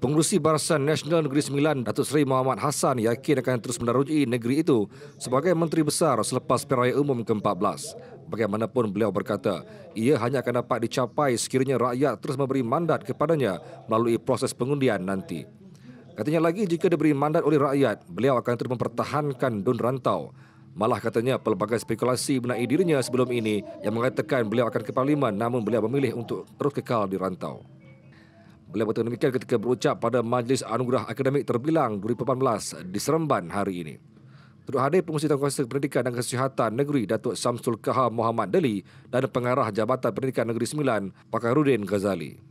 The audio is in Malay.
Pengurusi Barisan Nasional Negeri Sembilan, Datuk Seri Muhammad Hassan yakin akan terus menerusi negeri itu sebagai Menteri Besar selepas perayaan Umum ke-14. Bagaimanapun beliau berkata, ia hanya akan dapat dicapai sekiranya rakyat terus memberi mandat kepadanya melalui proses pengundian nanti. Katanya lagi, jika diberi mandat oleh rakyat, beliau akan terus mempertahankan Dun Rantau. Malah katanya pelbagai spekulasi mengenai dirinya sebelum ini yang mengatakan beliau akan ke parlimen namun beliau memilih untuk terus kekal di rantau. Beliau berkata demikian ketika berucap pada Majlis Anugerah Akademik Terbilang 2018 di Seremban hari ini. Turut hadir Pengurusi Tuan Pendidikan dan Kesihatan Negeri Datuk Samsul Kaha Muhammad Deli dan Pengarah Jabatan Pendidikan Negeri Sembilan Pakarudin Ghazali.